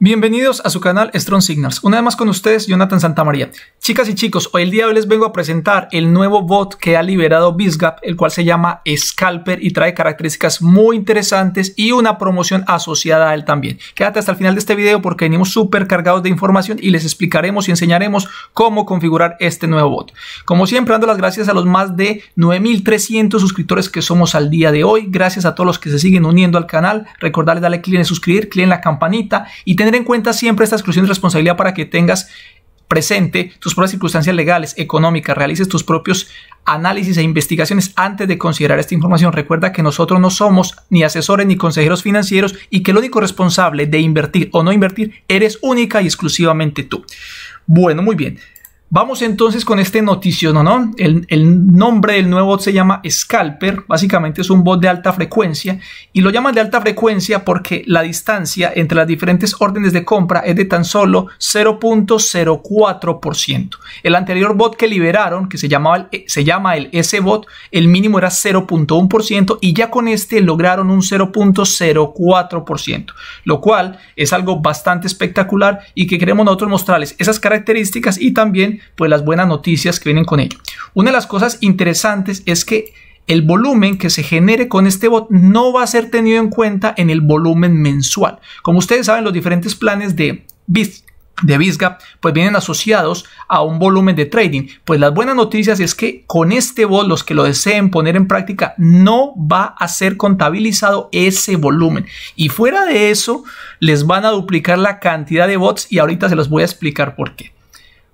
Bienvenidos a su canal Strong Signals. Una vez más con ustedes, Jonathan Santamaría. Chicas y chicos, hoy el día de hoy les vengo a presentar el nuevo bot que ha liberado BizGap, el cual se llama Scalper y trae características muy interesantes y una promoción asociada a él también. Quédate hasta el final de este video porque venimos súper cargados de información y les explicaremos y enseñaremos cómo configurar este nuevo bot. Como siempre, dando las gracias a los más de 9.300 suscriptores que somos al día de hoy. Gracias a todos los que se siguen uniendo al canal. Recordarles darle clic en suscribir, clic en la campanita y tener Tener en cuenta siempre esta exclusión de responsabilidad para que tengas presente tus propias circunstancias legales, económicas, realices tus propios análisis e investigaciones antes de considerar esta información. Recuerda que nosotros no somos ni asesores ni consejeros financieros y que el único responsable de invertir o no invertir eres única y exclusivamente tú. Bueno, muy bien. Vamos entonces con este noticio, ¿no? El, nombre del nuevo bot se llama Scalper, básicamente es un bot de alta frecuencia y lo llaman de alta frecuencia porque la distancia entre las diferentes órdenes de compra es de tan solo 0.04%. El anterior bot que liberaron, que se, llamaba eh, se llama el S-Bot, el mínimo era 0.1% y ya con este lograron un 0.04%, lo cual es algo bastante espectacular y que queremos nosotros mostrarles esas características y también pues las buenas noticias que vienen con ello. Una de las cosas interesantes es que el volumen que se genere con este bot no va a ser tenido en cuenta en el volumen mensual. Como ustedes saben, los diferentes planes de de pues vienen asociados a un volumen de trading. Pues las buenas noticias es que con este bot, los que lo deseen poner en práctica, no va a ser contabilizado ese volumen. Y fuera de eso, les van a duplicar la cantidad de bots y ahorita se los voy a explicar por qué.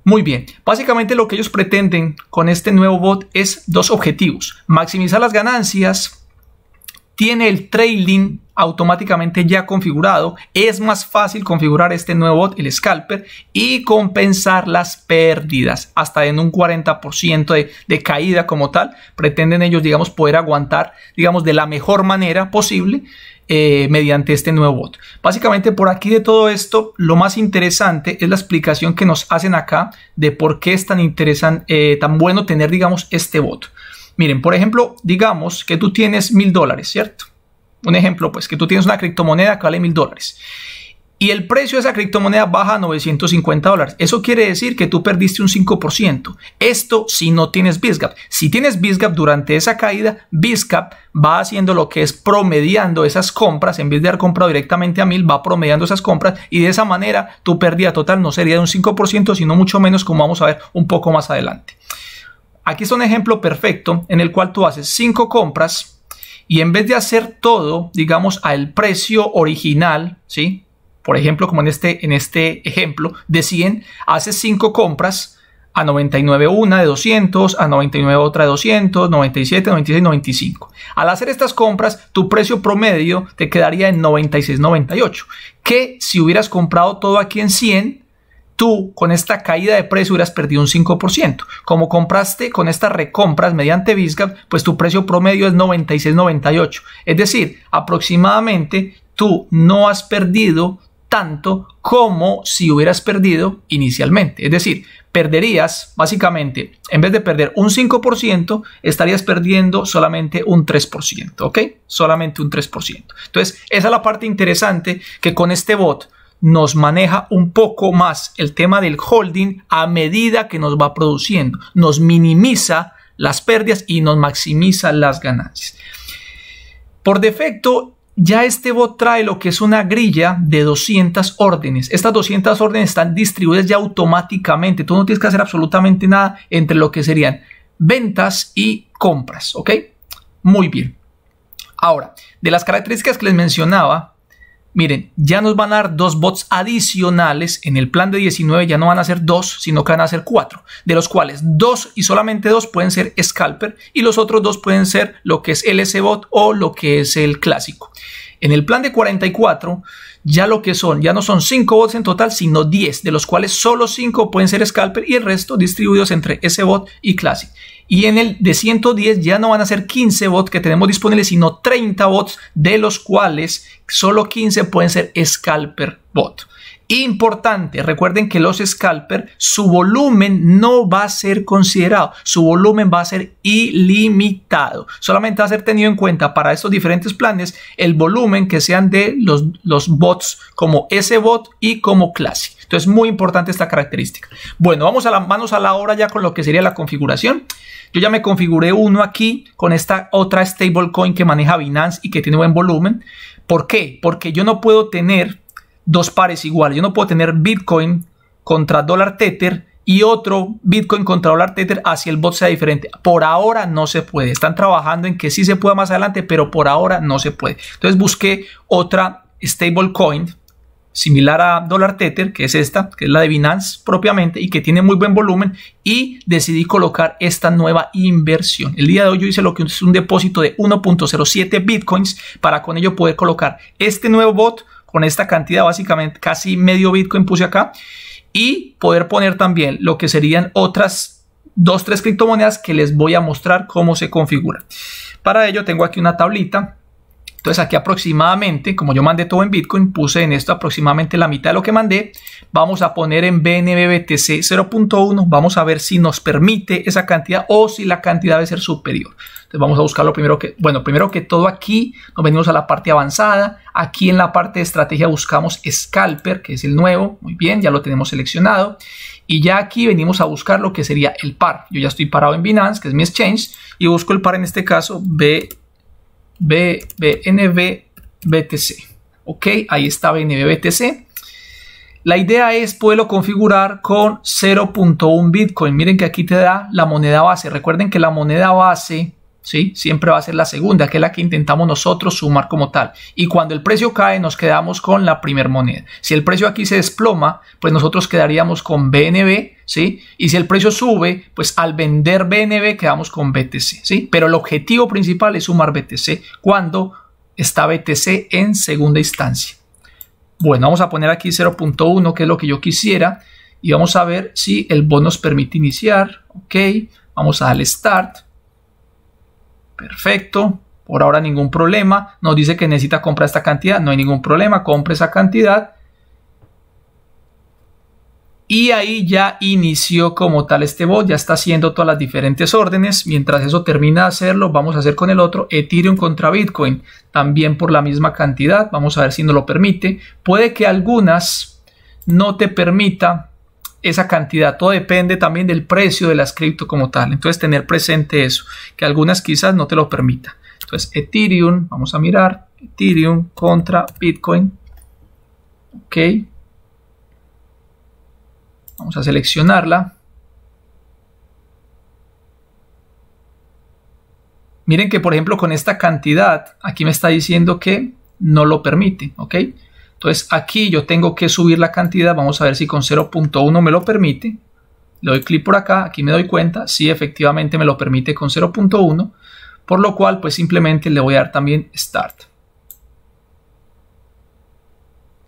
Muy bien, básicamente lo que ellos pretenden con este nuevo bot es dos objetivos. Maximizar las ganancias, tiene el trailing automáticamente ya configurado, es más fácil configurar este nuevo bot, el scalper, y compensar las pérdidas hasta en un 40% de, de caída como tal. Pretenden ellos, digamos, poder aguantar, digamos, de la mejor manera posible eh, mediante este nuevo bot. Básicamente por aquí de todo esto, lo más interesante es la explicación que nos hacen acá de por qué es tan interesante, eh, tan bueno tener, digamos, este bot. Miren, por ejemplo, digamos que tú tienes mil dólares, ¿cierto? Un ejemplo, pues, que tú tienes una criptomoneda que vale mil dólares y el precio de esa criptomoneda baja a 950 dólares. Eso quiere decir que tú perdiste un 5%. Esto si no tienes BISGAP. Si tienes BISGAP durante esa caída, BISGAP va haciendo lo que es promediando esas compras. En vez de haber comprado directamente a 1000, va promediando esas compras. Y de esa manera tu pérdida total no sería de un 5%, sino mucho menos como vamos a ver un poco más adelante. Aquí es un ejemplo perfecto en el cual tú haces 5 compras y en vez de hacer todo, digamos, al precio original, ¿sí? por ejemplo, como en este, en este ejemplo, haces 5 compras, a 99 una de 200, a 99 otra de 200, 97, 96, 95. Al hacer estas compras, tu precio promedio te quedaría en 96, 98. Que si hubieras comprado todo aquí en 100, tú con esta caída de precio hubieras perdido un 5%. Como compraste con estas recompras mediante BISCAP, pues tu precio promedio es 96, 98. Es decir, aproximadamente tú no has perdido tanto como si hubieras perdido inicialmente. Es decir, perderías básicamente, en vez de perder un 5%, estarías perdiendo solamente un 3%, ¿ok? Solamente un 3%. Entonces, esa es la parte interesante que con este bot nos maneja un poco más el tema del holding a medida que nos va produciendo. Nos minimiza las pérdidas y nos maximiza las ganancias. Por defecto, ya este bot trae lo que es una grilla de 200 órdenes. Estas 200 órdenes están distribuidas ya automáticamente. Tú no tienes que hacer absolutamente nada entre lo que serían ventas y compras, ¿ok? Muy bien. Ahora, de las características que les mencionaba, miren, ya nos van a dar dos bots adicionales en el plan de 19, ya no van a ser dos, sino que van a ser cuatro, de los cuales dos y solamente dos pueden ser Scalper y los otros dos pueden ser lo que es LSBot o lo que es el clásico. En el plan de 44, ya lo que son, ya no son 5 bots en total, sino 10, de los cuales solo 5 pueden ser scalper y el resto distribuidos entre ese bot y Classic. Y en el de 110 ya no van a ser 15 bots que tenemos disponibles, sino 30 bots, de los cuales solo 15 pueden ser scalper bot. Importante, recuerden que los scalper, su volumen no va a ser considerado, su volumen va a ser ilimitado. Solamente va a ser tenido en cuenta para estos diferentes planes el volumen que sean de los, bots como S-Bot y como Classic. Entonces, muy importante esta característica. Bueno, vamos a las manos a la obra ya con lo que sería la configuración. Yo ya me configuré uno aquí con esta otra stablecoin que maneja Binance y que tiene buen volumen. ¿Por qué? Porque yo no puedo tener dos pares iguales. Yo no puedo tener Bitcoin contra dólar Tether y otro Bitcoin contra dólar Tether hacia el bot sea diferente. Por ahora no se puede. Están trabajando en que sí se pueda más adelante, pero por ahora no se puede. Entonces busqué otra stablecoin similar a dólar Tether, que es esta, que es la de Binance propiamente y que tiene muy buen volumen y decidí colocar esta nueva inversión. El día de hoy yo hice lo que es un depósito de 1.07 Bitcoins para con ello poder colocar este nuevo bot con esta cantidad, básicamente casi medio Bitcoin puse acá, y poder poner también lo que serían otras dos, tres criptomonedas que les voy a mostrar cómo se configura. Para ello tengo aquí una tablita entonces aquí aproximadamente, como yo mandé todo en Bitcoin, puse en esto aproximadamente la mitad de lo que mandé. Vamos a poner en BNB BTC 0.1. Vamos a ver si nos permite esa cantidad o si la cantidad debe ser superior. Entonces vamos a buscar lo primero que, bueno, primero que todo aquí nos venimos a la parte avanzada. Aquí en la parte de estrategia buscamos Scalper, que es el nuevo. Muy bien, ya lo tenemos seleccionado. Y ya aquí venimos a buscar lo que sería el par. Yo ya estoy parado en Binance, que es mi exchange, y busco el par en este caso B BNB-BTC. Ok, ahí está BNB-BTC. La idea es poderlo configurar con 0.1 Bitcoin. Miren que aquí te da la moneda base. Recuerden que la moneda base Siempre va a ser la segunda, que es la que intentamos nosotros sumar como tal. Y cuando el precio cae, nos quedamos con la primer moneda. Si el precio aquí se desploma, pues nosotros quedaríamos con BNB, ¿sí? Y si el precio sube, pues al vender BNB quedamos con BTC, ¿sí? Pero el objetivo principal es sumar BTC cuando está BTC en segunda instancia. Bueno, vamos a poner aquí 0.1, que es lo que yo quisiera. Y vamos a ver si el bonus nos permite iniciar. Ok, vamos a darle Start. Perfecto. Por ahora ningún problema. Nos dice que necesita comprar esta cantidad. No hay ningún problema. Compre esa cantidad. Y ahí ya inició como tal este bot, ya está haciendo todas las diferentes órdenes. Mientras eso termina de hacerlo, vamos a hacer con el otro Ethereum contra Bitcoin, también por la misma cantidad. Vamos a ver si nos lo permite. Puede que algunas no te permita esa cantidad. Todo depende también del precio de las cripto como tal. Entonces, tener presente eso, que algunas quizás no te lo permita, Entonces, Ethereum, vamos a mirar, Ethereum contra Bitcoin. Ok. Vamos a seleccionarla. Miren que, por ejemplo, con esta cantidad, aquí me está diciendo que no lo permite, ¿ok? Entonces aquí yo tengo que subir la cantidad, vamos a ver si con 0.1 me lo permite. Le doy clic por acá, aquí me doy cuenta, si sí, efectivamente me lo permite con 0.1, por lo cual pues simplemente le voy a dar también Start.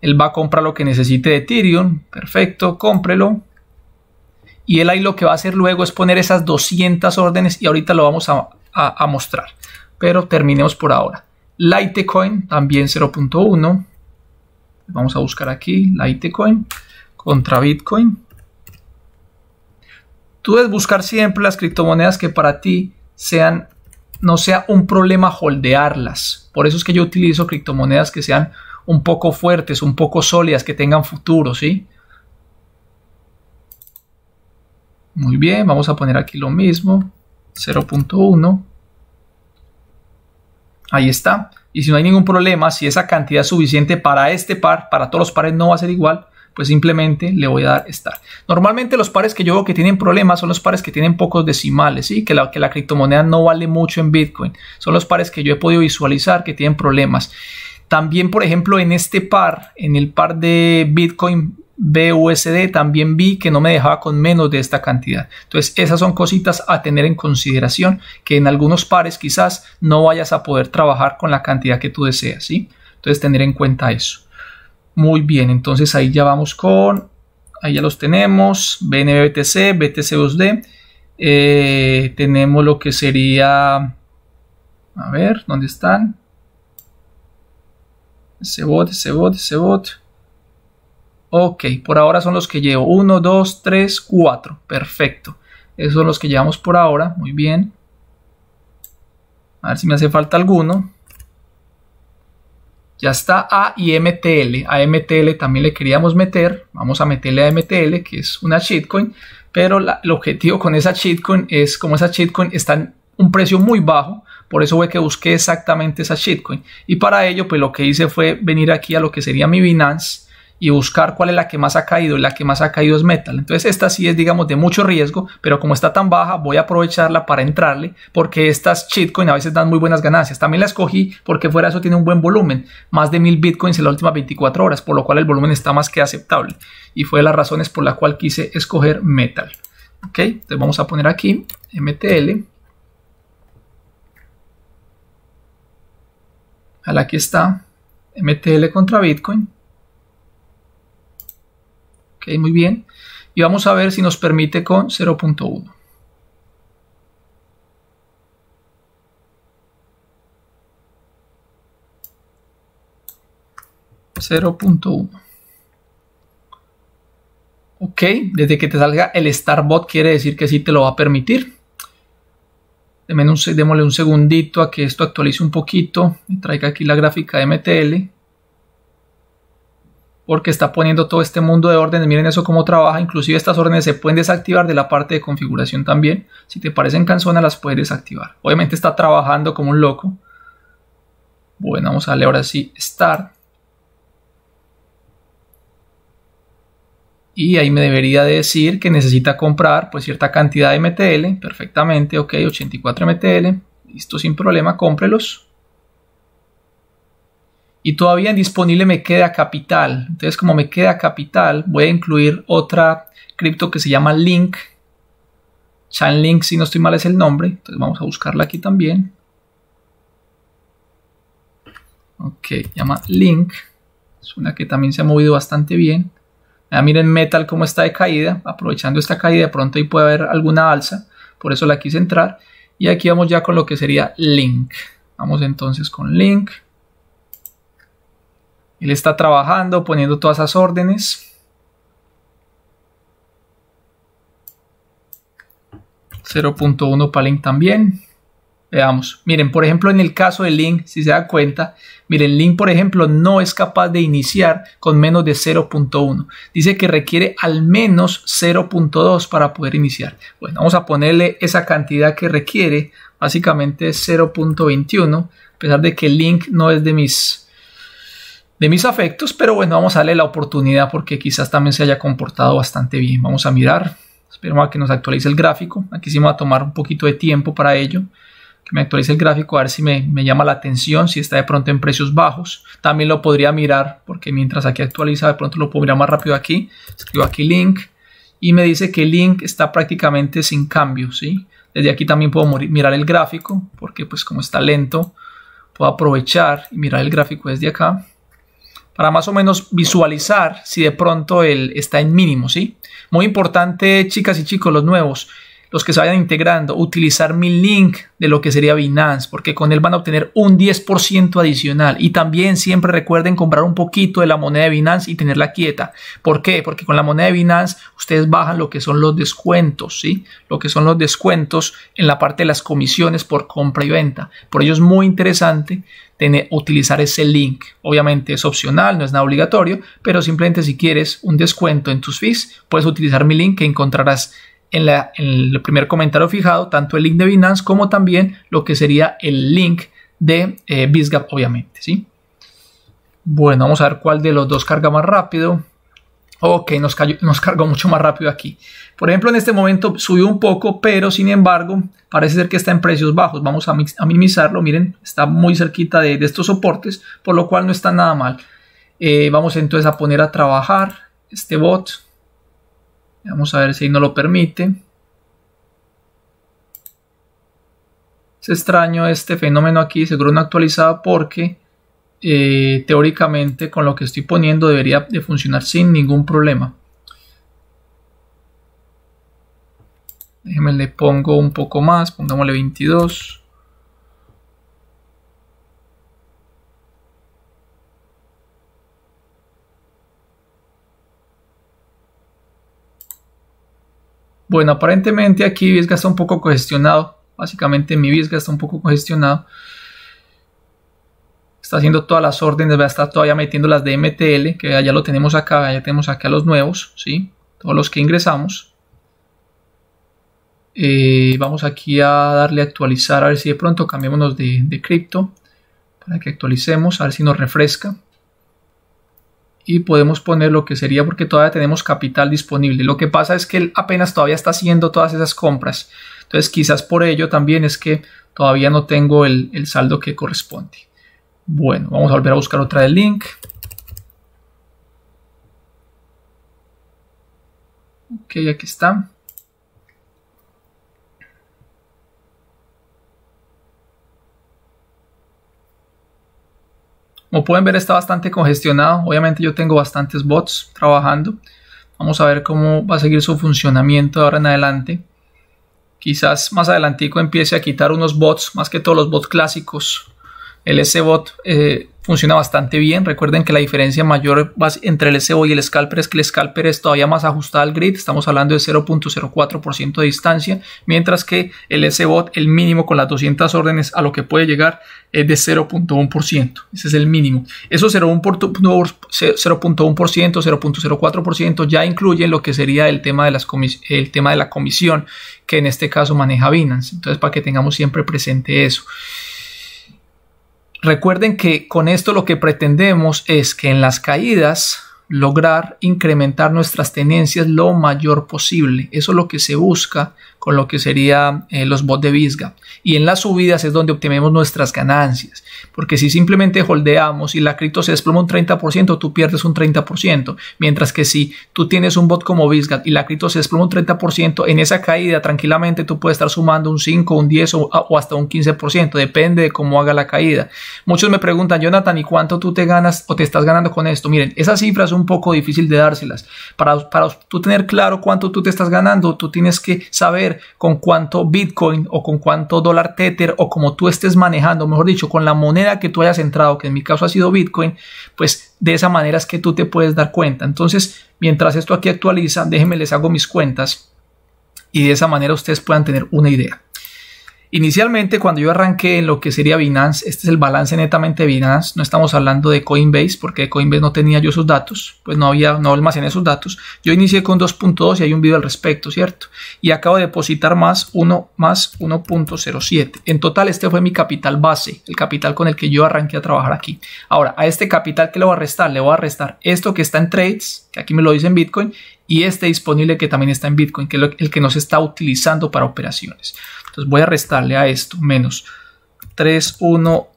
Él va a comprar lo que necesite de Ethereum, perfecto, cómprelo. Y él ahí lo que va a hacer luego es poner esas 200 órdenes y ahorita lo vamos a, a mostrar. Pero terminemos por ahora. Litecoin también 0.1. Vamos a buscar aquí Litecoin contra Bitcoin. Tú debes buscar siempre las criptomonedas que para ti sean, no sea un problema holdearlas. Por eso es que yo utilizo criptomonedas que sean un poco fuertes, un poco sólidas, que tengan futuro, ¿sí? Muy bien, vamos a poner aquí lo mismo, 0.1. Ahí está. Y si no hay ningún problema, si esa cantidad es suficiente para este par, para todos los pares no va a ser igual, pues simplemente le voy a dar estar. Normalmente los pares que yo veo que tienen problemas son los pares que tienen pocos decimales, y que, la, que la criptomoneda no vale mucho en Bitcoin. Son los pares que yo he podido visualizar que tienen problemas. También, por ejemplo, en este par, en el par de Bitcoin BUSD también vi que no me dejaba con menos de esta cantidad. Entonces, esas son cositas a tener en consideración que en algunos pares quizás no vayas a poder trabajar con la cantidad que tú deseas, ¿sí? Entonces, tener en cuenta eso. Muy bien, entonces ahí ya vamos con, ahí ya los tenemos, BNBTC, BTC2D, eh, tenemos lo que sería, a ver, ¿dónde están? bot, ese bot Ok, por ahora son los que llevo. 1, 2, 3, 4. Perfecto. Esos son los que llevamos por ahora. Muy bien. A ver si me hace falta alguno. Ya está A y MTL. A MTL también le queríamos meter. Vamos a meterle a MTL, que es una shitcoin. Pero el objetivo con esa shitcoin es, como esa shitcoin está en un precio muy bajo, por eso fue que busqué exactamente esa shitcoin. Y para ello, pues lo que hice fue venir aquí a lo que sería mi Binance y buscar cuál es la que más ha caído. y La que más ha caído es Metal. Entonces esta sí es, digamos, de mucho riesgo, pero como está tan baja, voy a aprovecharla para entrarle porque estas shitcoin a veces dan muy buenas ganancias. También la escogí porque fuera eso tiene un buen volumen, más de mil bitcoins en las últimas 24 horas, por lo cual el volumen está más que aceptable. Y fue de las razones por la cual quise escoger Metal. Ok, entonces vamos a poner aquí MTL. Aquí está MTL contra Bitcoin. Okay, muy bien. Y vamos a ver si nos permite con 0.1. 0.1 Ok, desde que te salga el Starbot quiere decir que sí te lo va a permitir. Démosle un, segundito a que esto actualice un poquito traiga aquí la gráfica de MTL porque está poniendo todo este mundo de órdenes. Miren eso cómo trabaja. Inclusive estas órdenes se pueden desactivar de la parte de configuración también. Si te parecen canzonas las puedes desactivar. Obviamente está trabajando como un loco. Bueno, vamos a darle ahora sí Start. Y ahí me debería decir que necesita comprar pues cierta cantidad de MTL. Perfectamente, ok, 84 MTL. Listo, sin problema, cómprelos y todavía en disponible me queda capital. Entonces, como me queda capital, voy a incluir otra cripto que se llama Link. Chainlink, si no estoy mal, es el nombre. Entonces, vamos a buscarla aquí también. Ok, llama Link. Es una que también se ha movido bastante bien. Ah, miren Metal cómo está de caída. Aprovechando esta caída, de pronto ahí puede haber alguna alza. Por eso la quise entrar. Y aquí vamos ya con lo que sería Link. Vamos entonces con Link. Él está trabajando, poniendo todas esas órdenes. 0.1 para Link también. Veamos. Miren, por ejemplo, en el caso de Link, si se da cuenta, miren, Link, por ejemplo, no es capaz de iniciar con menos de 0.1. Dice que requiere al menos 0.2 para poder iniciar. Bueno, vamos a ponerle esa cantidad que requiere, básicamente 0.21, a pesar de que Link no es de mis de mis afectos, pero bueno, vamos a darle la oportunidad porque quizás también se haya comportado bastante bien. Vamos a mirar, espero a que nos actualice el gráfico. Aquí sí me va a tomar un poquito de tiempo para ello. Que me actualice el gráfico, a ver si me, llama la atención, si está de pronto en precios bajos. También lo podría mirar, porque mientras aquí actualiza, de pronto lo puedo mirar más rápido aquí. Escribo aquí link y me dice que link está prácticamente sin cambio, Desde aquí también puedo mirar el gráfico, porque pues como está lento, puedo aprovechar y mirar el gráfico desde acá para más o menos visualizar si de pronto él está en mínimo, ¿sí? Muy importante, chicas y chicos, los nuevos, los que se vayan integrando, utilizar mi link de lo que sería Binance, porque con él van a obtener un 10% adicional. Y también siempre recuerden comprar un poquito de la moneda de Binance y tenerla quieta. ¿Por qué? Porque con la moneda de Binance ustedes bajan lo que son los descuentos, ¿sí? Lo que son los descuentos en la parte de las comisiones por compra y venta. Por ello es muy interesante tener, utilizar ese link. Obviamente es opcional, no es nada obligatorio, pero simplemente si quieres un descuento en tus fees, puedes utilizar mi link que encontrarás en, el primer comentario fijado tanto el link de Binance como también lo que sería el link de eh, obviamente, ¿sí? Bueno, vamos a ver cuál de los dos carga más rápido. Ok, nos, nos cargó mucho más rápido aquí. Por ejemplo, en este momento subió un poco, pero sin embargo, parece ser que está en precios bajos. Vamos a, minimizarlo. Miren, está muy cerquita de, estos soportes, por lo cual no está nada mal. Eh, vamos entonces a poner a trabajar este bot. Vamos a ver si no lo permite. Es extraño este fenómeno aquí, seguro no actualizado porque eh, teóricamente con lo que estoy poniendo debería de funcionar sin ningún problema. Déjenme le pongo un poco más, pongámosle 22. Bueno, aparentemente aquí Vizga está un poco congestionado. Básicamente mi Vizga está un poco congestionado. Está haciendo todas las órdenes, va a estar todavía metiendo las de MTL, que ya lo tenemos acá, ya tenemos acá los nuevos, ¿sí? Todos los que ingresamos. Eh, vamos aquí a darle a actualizar, a ver si de pronto cambiémonos de cripto para que actualicemos, a ver si nos refresca y podemos poner lo que sería porque todavía tenemos capital disponible. Lo que pasa es que él apenas todavía está haciendo todas esas compras. Entonces quizás por ello también es que todavía no tengo el, el saldo que corresponde. Bueno, vamos a volver a buscar otra del link. Ok, aquí está. Como pueden ver está bastante congestionado. Obviamente yo tengo bastantes bots trabajando. Vamos a ver cómo va a seguir su funcionamiento de ahora en adelante. Quizás más adelantico empiece a quitar unos bots, más que todos los bots clásicos. El S-Bot eh, funciona bastante bien. Recuerden que la diferencia mayor entre el S-Bot y el scalper es que el scalper es todavía más ajustado al grid, estamos hablando de 0.04% de distancia, mientras que el SBOT, el mínimo con las 200 órdenes a lo que puede llegar es de 0.1%, ese es el mínimo. Eso 0.1%, 0.04% ya incluyen lo que sería el tema, de las el tema de la comisión, que en este caso maneja Binance. Entonces, para que tengamos siempre presente eso. Recuerden que con esto lo que pretendemos es que en las caídas lograr incrementar nuestras tenencias lo mayor posible. Eso es lo que se busca con lo que serían eh, los bots de Visga. Y en las subidas es donde obtenemos nuestras ganancias, porque si simplemente holdeamos y la cripto se desploma un 30%, tú pierdes un 30%, mientras que si tú tienes un bot como Visga y la cripto se desploma un 30%, en esa caída tranquilamente tú puedes estar sumando un 5, un 10 o, hasta un 15%, depende de cómo haga la caída. Muchos me preguntan, Jonathan, ¿y cuánto tú te ganas o te estás ganando con esto? Miren, esas cifra es un poco difícil de dárselas. Para, para tú tener claro cuánto tú te estás ganando, tú tienes que saber con cuánto Bitcoin o con cuánto dólar Tether o como tú estés manejando, mejor dicho, con la moneda que tú hayas entrado, que en mi caso ha sido Bitcoin, pues de esa manera es que tú te puedes dar cuenta. Entonces, mientras esto aquí actualiza, déjenme les hago mis cuentas y de esa manera ustedes puedan tener una idea. Inicialmente, cuando yo arranqué en lo que sería Binance, este es el balance netamente Binance, no estamos hablando de Coinbase, porque Coinbase no tenía yo esos datos, pues no había, no almacené esos datos. Yo inicié con 2.2 y hay un video al respecto, ¿cierto? Y acabo de depositar más 1 más 1.07. En total, este fue mi capital base, el capital con el que yo arranqué a trabajar aquí. Ahora, a este capital que le voy a restar, le voy a restar esto que está en trades, que aquí me lo dice en Bitcoin, y este disponible que también está en Bitcoin, que es el que nos está utilizando para operaciones. Entonces voy a restarle a esto menos 31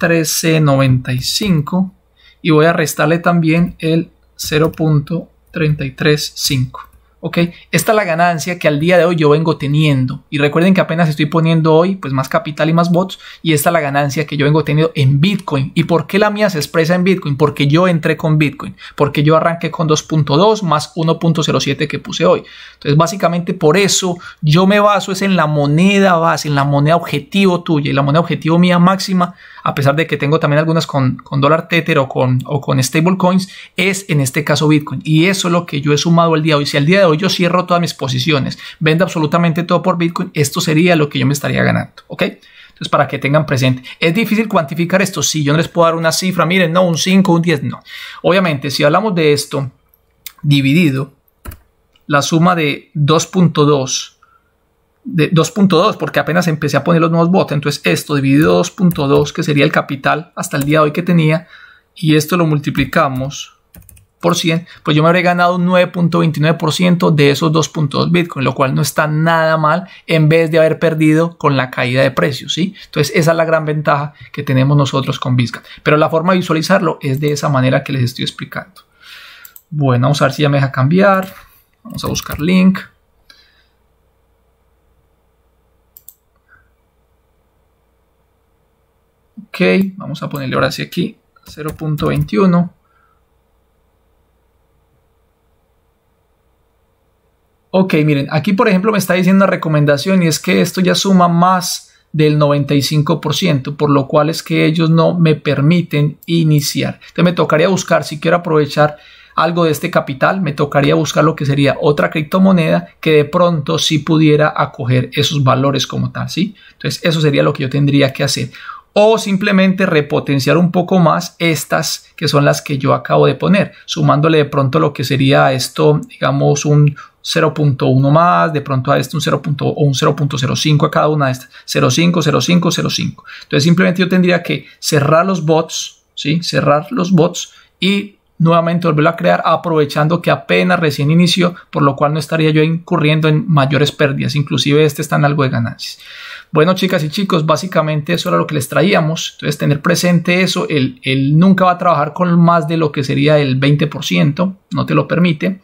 1395 y voy a restarle también el 0.335. ¿ok? Esta es la ganancia que al día de hoy yo vengo teniendo. Y recuerden que apenas estoy poniendo hoy pues más capital y más bots y esta es la ganancia que yo vengo teniendo en Bitcoin. ¿Y por qué la mía se expresa en Bitcoin? Porque yo entré con Bitcoin, porque yo arranqué con 2.2 más 1.07 que puse hoy. Entonces básicamente por eso yo me baso es en la moneda base, en la moneda objetivo tuya y la moneda objetivo mía máxima, a pesar de que tengo también algunas con, dólar tether o con, o con es en este caso Bitcoin. Y eso es lo que yo he sumado el día de hoy. Si al día de hoy yo cierro todas mis posiciones, vendo absolutamente todo por Bitcoin, esto sería lo que yo me estaría ganando, ¿ok? Entonces, para que tengan presente, ¿es difícil cuantificar esto? si yo no les puedo dar una cifra, miren, no, un 5, un 10, no. Obviamente, si hablamos de esto dividido, la suma de 2.2 de 2.2 porque apenas empecé a poner los nuevos bots entonces esto dividido 2.2 que sería el capital hasta el día de hoy que tenía y esto lo multiplicamos pues yo me habré ganado un 9.29% de esos 2.2 Bitcoin, lo cual no está nada mal en vez de haber perdido con la caída de precios, ¿sí? Entonces, esa es la gran ventaja que tenemos nosotros con visca Pero la forma de visualizarlo es de esa manera que les estoy explicando. Bueno, vamos a ver si ya me deja cambiar. Vamos a buscar link. Ok, vamos a ponerle ahora sí aquí 0.21. Ok, miren, aquí por ejemplo me está diciendo una recomendación y es que esto ya suma más del 95%, por lo cual es que ellos no me permiten iniciar. Entonces me tocaría buscar, si quiero aprovechar algo de este capital, me tocaría buscar lo que sería otra criptomoneda que de pronto sí pudiera acoger esos valores como tal, ¿sí? Entonces eso sería lo que yo tendría que hacer. O simplemente repotenciar un poco más estas que son las que yo acabo de poner, sumándole de pronto lo que sería esto, digamos, un, 0.1 más, de pronto a este un o un 0.05 a cada una de estas, 0.5, 0.5, 0.5. Entonces simplemente yo tendría que cerrar los bots, ¿sí? Cerrar los bots y nuevamente volverlo a crear aprovechando que apenas recién inició, por lo cual no estaría yo incurriendo en mayores pérdidas, inclusive este está en algo de ganancias. Bueno chicas y chicos, básicamente eso era lo que les traíamos, entonces tener presente eso, el, él nunca va a trabajar con más de lo que sería el 20%, no te lo permite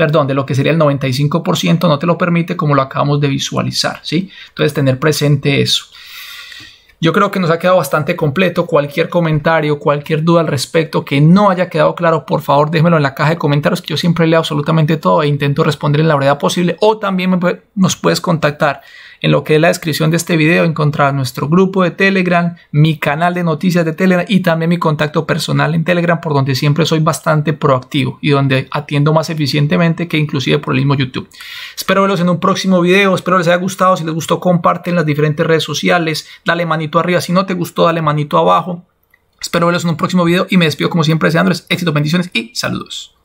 perdón, de lo que sería el 95% no te lo permite como lo acabamos de visualizar, ¿sí? Entonces tener presente eso. Yo creo que nos ha quedado bastante completo. Cualquier comentario, cualquier duda al respecto que no haya quedado claro, por favor déjmelo en la caja de comentarios, que yo siempre leo absolutamente todo e intento responder en la brevedad posible. O también nos puedes contactar en lo que es la descripción de este video encontrarás nuestro grupo de Telegram, mi canal de noticias de Telegram y también mi contacto personal en Telegram por donde siempre soy bastante proactivo y donde atiendo más eficientemente que inclusive por el mismo YouTube. Espero verlos en un próximo video, espero les haya gustado, si les gustó comparten las diferentes redes sociales, dale manito arriba, si no te gustó dale manito abajo. Espero verlos en un próximo video y me despido como siempre deseándoles éxito, bendiciones y saludos.